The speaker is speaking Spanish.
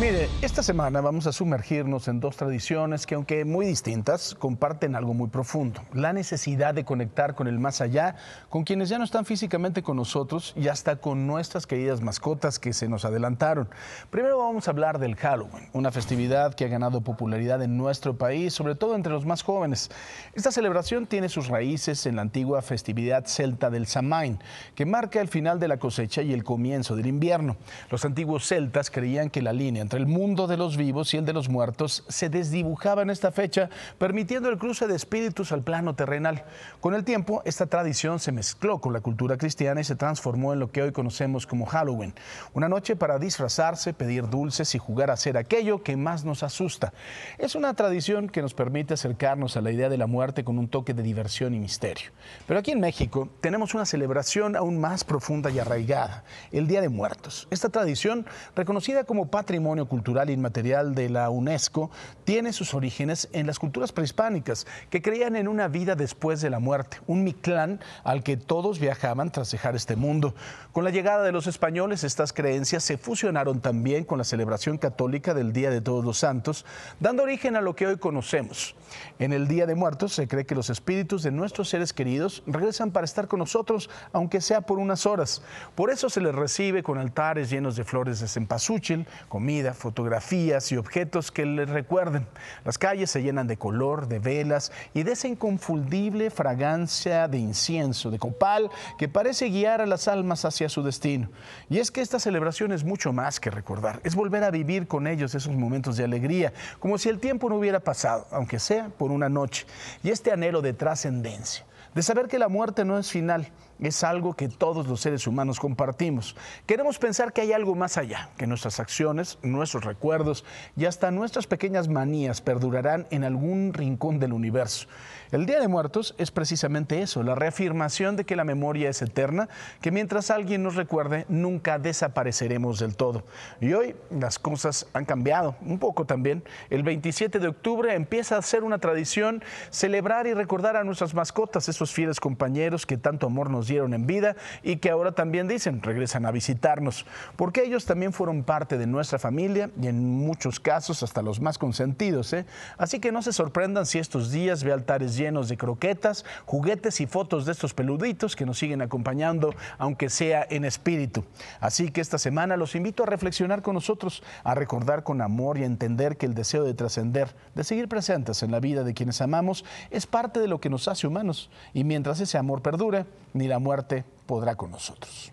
Mire, esta semana vamos a sumergirnos en dos tradiciones que, aunque muy distintas, comparten algo muy profundo. La necesidad de conectar con el más allá, con quienes ya no están físicamente con nosotros y hasta con nuestras queridas mascotas que se nos adelantaron. Primero vamos a hablar del Halloween, una festividad que ha ganado popularidad en nuestro país, sobre todo entre los más jóvenes. Esta celebración tiene sus raíces en la antigua festividad celta del Samhain, que marca el final de la cosecha y el comienzo del invierno. Los antiguos celtas creían que la línea entre el mundo de los vivos y el de los muertos se desdibujaba en esta fecha, permitiendo el cruce de espíritus al plano terrenal. Con el tiempo, esta tradición se mezcló con la cultura cristiana y se transformó en lo que hoy conocemos como Halloween, una noche para disfrazarse, pedir dulces y jugar a hacer aquello que más nos asusta. Es una tradición que nos permite acercarnos a la idea de la muerte con un toque de diversión y misterio. Pero aquí en México tenemos una celebración aún más profunda y arraigada, el Día de Muertos. Esta tradición, reconocida como patrimonio Cultural Inmaterial de la UNESCO, tiene sus orígenes en las culturas prehispánicas, que creían en una vida después de la muerte, un mictlán al que todos viajaban tras dejar este mundo. Con la llegada de los españoles, estas creencias se fusionaron también con la celebración católica del Día de Todos los Santos, dando origen a lo que hoy conocemos. En el Día de Muertos se cree que los espíritus de nuestros seres queridos regresan para estar con nosotros, aunque sea por unas horas. Por eso se les recibe con altares llenos de flores de cempasúchil, comida, fotografías y objetos que les recuerden. Las calles se llenan de color, de velas y de esa inconfundible fragancia de incienso, de copal, que parece guiar a las almas hacia su destino. Y es que esta celebración es mucho más que recordar, es volver a vivir con ellos esos momentos de alegría, como si el tiempo no hubiera pasado, aunque sea por una noche, y este anhelo de trascendencia de saber que la muerte no es final, es algo que todos los seres humanos compartimos. Queremos pensar que hay algo más allá, que nuestras acciones, nuestros recuerdos y hasta nuestras pequeñas manías perdurarán en algún rincón del universo. El Día de Muertos es precisamente eso, la reafirmación de que la memoria es eterna, que mientras alguien nos recuerde, nunca desapareceremos del todo. Y hoy las cosas han cambiado un poco también. El 27 de octubre empieza a ser una tradición celebrar y recordar a nuestras mascotas fieles compañeros que tanto amor nos dieron en vida y que ahora también dicen regresan a visitarnos, porque ellos también fueron parte de nuestra familia y en muchos casos hasta los más consentidos. ¿eh? Así que no se sorprendan si estos días ve altares llenos de croquetas, juguetes y fotos de estos peluditos que nos siguen acompañando, aunque sea en espíritu. Así que esta semana los invito a reflexionar con nosotros, a recordar con amor y a entender que el deseo de trascender, de seguir presentes en la vida de quienes amamos, es parte de lo que nos hace humanos y mientras ese amor perdure, ni la muerte podrá con nosotros.